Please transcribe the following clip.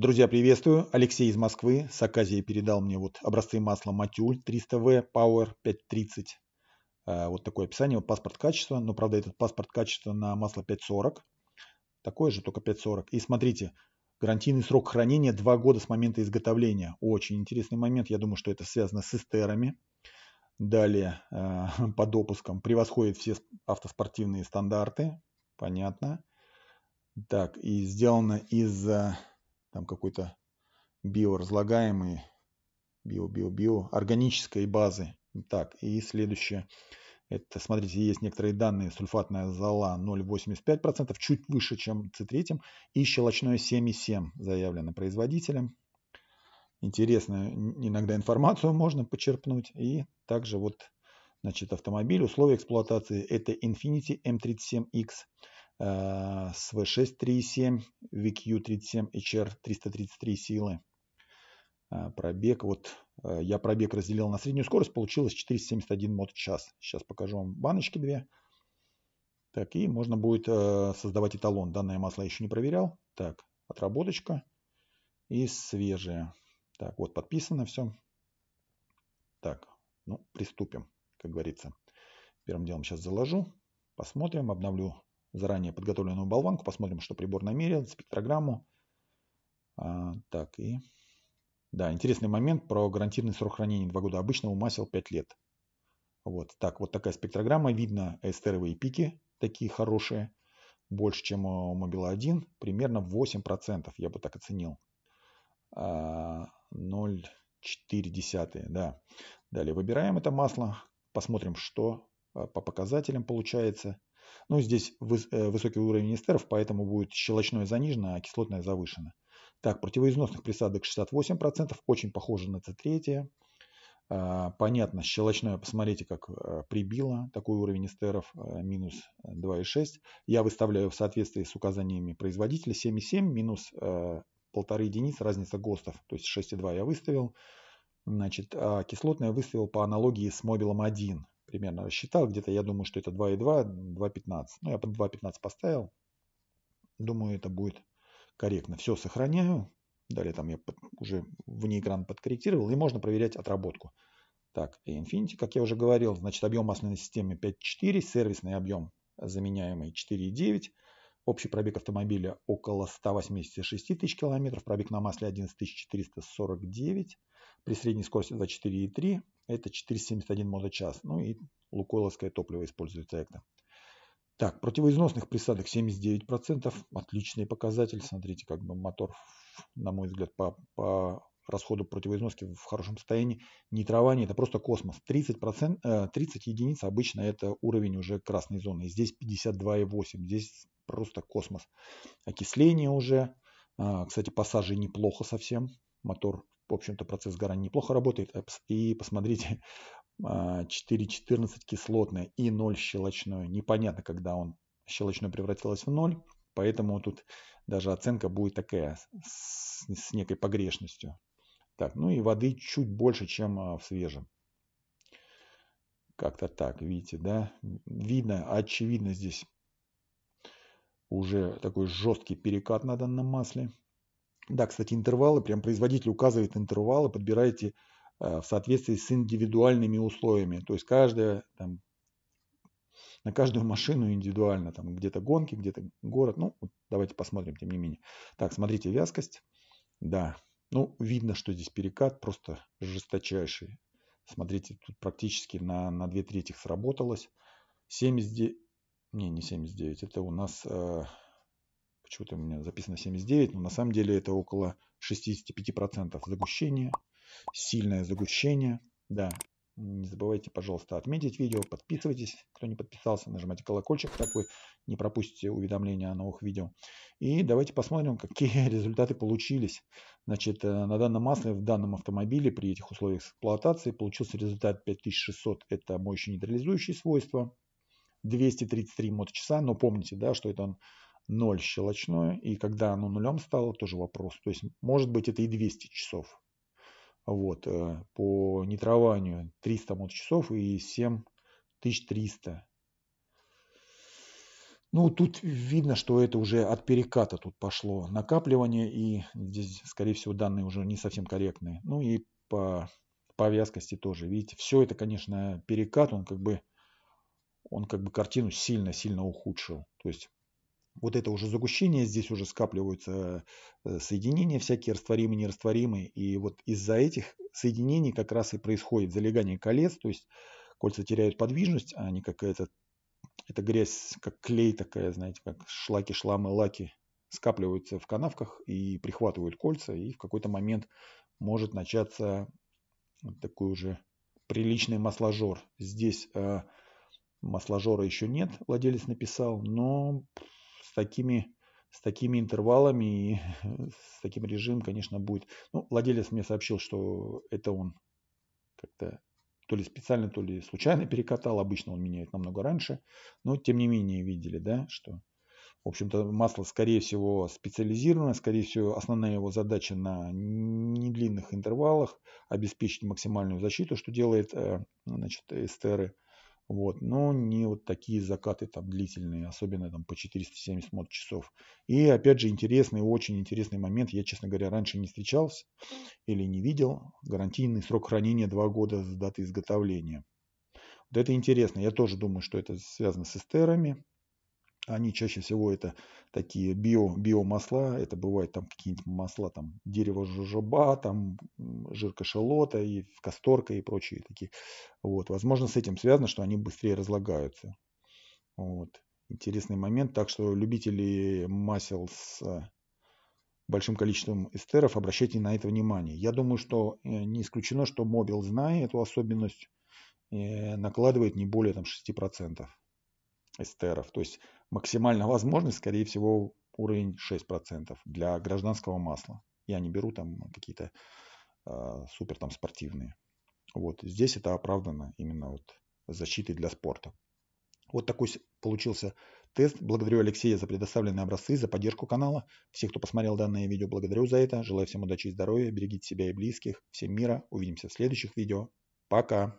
Друзья, приветствую. Алексей из Москвы с Аказией передал мне вот образцы масла Матюль 300В Power 530. А, вот такое описание, вот паспорт качества. Но, правда, этот паспорт качества на масло 540. Такое же, только 540. И смотрите, гарантийный срок хранения 2 года с момента изготовления. Очень интересный момент. Я думаю, что это связано с эстерами. Далее, а, по допускам, превосходит все автоспортивные стандарты. Понятно. Так, и сделано из а, там какой-то биоразлагаемый, био-био-био, органической базы. Так, и следующее. Это, смотрите, есть некоторые данные. Сульфатная зола 0,85%, чуть выше, чем C3. И щелочное 7,7% заявлено производителем. Интересно, иногда информацию можно почерпнуть. И также вот, значит, автомобиль, условия эксплуатации. Это Infiniti M37X СВ-6 3.7, VQ-37, HR-333 силы. Э, пробег, вот э, я пробег разделил на среднюю скорость, получилось 471 мод в час. Сейчас покажу вам баночки две. Так, и можно будет э, создавать эталон. Данное масло я еще не проверял. Так, отработочка и свежее. Так, вот подписано все. Так, ну, приступим, как говорится. Первым делом сейчас заложу, посмотрим, обновлю заранее подготовленную болванку, посмотрим, что прибор намерил, спектрограмму. А, так, и... Да, интересный момент про гарантированный срок хранения 2 года. Обычно у масел 5 лет. Вот, так, вот такая спектрограмма. Видно эстеровые пики, такие хорошие. Больше, чем у Mobile 1. Примерно 8%, я бы так оценил. А, 0,4, да. Далее выбираем это масло. Посмотрим, что а, по показателям получается. Ну, здесь э, высокий уровень эстеров, поэтому будет щелочное занижено, а кислотное завышено. Так, противоизносных присадок 68%, очень похоже на С3. А, понятно, щелочное, посмотрите, как э, прибило такой уровень эстеров, э, минус 2,6. Я выставляю в соответствии с указаниями производителя 7,7 минус полторы единицы, разница ГОСТов, то есть 6,2 я выставил. Значит, а кислотное выставил по аналогии с мобилом 1 примерно рассчитал. Где-то я думаю, что это 2,2, 2,15. Ну, я под 2,15 поставил. Думаю, это будет корректно. Все сохраняю. Далее там я под, уже вне экран подкорректировал. И можно проверять отработку. Так, и Infinity, как я уже говорил, значит объем масляной системы 5.4, сервисный объем заменяемый 4.9. Общий пробег автомобиля около 186 тысяч километров, пробег на масле 11449, при средней скорости 24,3 это 471 моточас. Ну и лукойловское топливо используется это. Так, противоизносных присадок 79%, отличный показатель. Смотрите, как бы мотор, на мой взгляд, по, по расходу противоизноски в хорошем состоянии. Нитрование а – это просто космос. 30%, 30 э, единиц обычно это уровень уже красной зоны. Здесь 52,8, здесь просто космос. Окисление уже. А, кстати, пассажи неплохо совсем. Мотор, в общем-то, процесс сгорания неплохо работает. И посмотрите, 4.14 а, кислотное и 0 щелочное. Непонятно, когда он щелочное превратилось в 0. Поэтому тут даже оценка будет такая, с, с некой погрешностью. Так, ну и воды чуть больше, чем а, в свежем. Как-то так, видите, да? Видно, очевидно здесь уже такой жесткий перекат на данном масле. Да, кстати, интервалы, прям производитель указывает интервалы, подбирайте э, в соответствии с индивидуальными условиями. То есть каждая, там, на каждую машину индивидуально, там где-то гонки, где-то город. Ну, вот давайте посмотрим, тем не менее. Так, смотрите, вязкость. Да, ну, видно, что здесь перекат просто жесточайший. Смотрите, тут практически на, на две трети сработалось. 70, не, не 79. Это у нас... Э, Почему-то у меня записано 79, но на самом деле это около 65% загущения. Сильное загущение. Да. Не забывайте, пожалуйста, отметить видео. Подписывайтесь, кто не подписался. Нажимайте колокольчик, так вы не пропустите уведомления о новых видео. И давайте посмотрим, какие результаты получились. Значит, э, на данном масле, в данном автомобиле при этих условиях эксплуатации получился результат 5600. Это моющие нейтрализующие свойства. 233 моточаса, но помните, да, что это он 0 щелочное, и когда оно нулем стало, тоже вопрос. То есть, может быть, это и 200 часов. Вот, э, по нитрованию 300 моточасов и 7300. Ну, тут видно, что это уже от переката тут пошло накапливание, и здесь, скорее всего, данные уже не совсем корректные. Ну и по по вязкости тоже. Видите, все это, конечно, перекат, он как бы он как бы картину сильно-сильно ухудшил. То есть вот это уже загущение, здесь уже скапливаются э, соединения всякие, растворимые, нерастворимые, и вот из-за этих соединений как раз и происходит залегание колец, то есть кольца теряют подвижность, а они какая-то, эта грязь как клей такая, знаете, как шлаки, шламы, лаки скапливаются в канавках и прихватывают кольца, и в какой-то момент может начаться вот такой уже приличный масложор. Здесь э, Масложора еще нет, владелец написал, но с такими, с такими интервалами и с таким режимом, конечно, будет. Ну, владелец мне сообщил, что это он как-то то ли специально, то ли случайно перекатал. Обычно он меняет намного раньше. Но, тем не менее, видели, да, что, в общем-то, масло, скорее всего, специализированное. Скорее всего, основная его задача на недлинных интервалах обеспечить максимальную защиту, что делает, э, значит, эстеры – вот, но не вот такие закаты там длительные, особенно там по 470 мод часов. И опять же интересный, очень интересный момент, я, честно говоря, раньше не встречался или не видел, гарантийный срок хранения 2 года с даты изготовления. Вот это интересно, я тоже думаю, что это связано с эстерами, они чаще всего это такие био, биомасла, это бывают там какие-нибудь масла, там дерево жужоба, там жир кашалота и касторка и прочие такие. Вот, возможно, с этим связано, что они быстрее разлагаются. Вот, интересный момент. Так что любители масел с э, большим количеством эстеров, обращайте на это внимание. Я думаю, что э, не исключено, что мобил, зная эту особенность, э, накладывает не более там, 6% эстеров. То есть максимально возможный, скорее всего, уровень 6% для гражданского масла. Я не беру там какие-то э, супер там спортивные. Вот здесь это оправдано именно вот защитой для спорта. Вот такой получился тест. Благодарю Алексея за предоставленные образцы, за поддержку канала. Всех, кто посмотрел данное видео, благодарю за это. Желаю всем удачи и здоровья. Берегите себя и близких. Всем мира. Увидимся в следующих видео. Пока.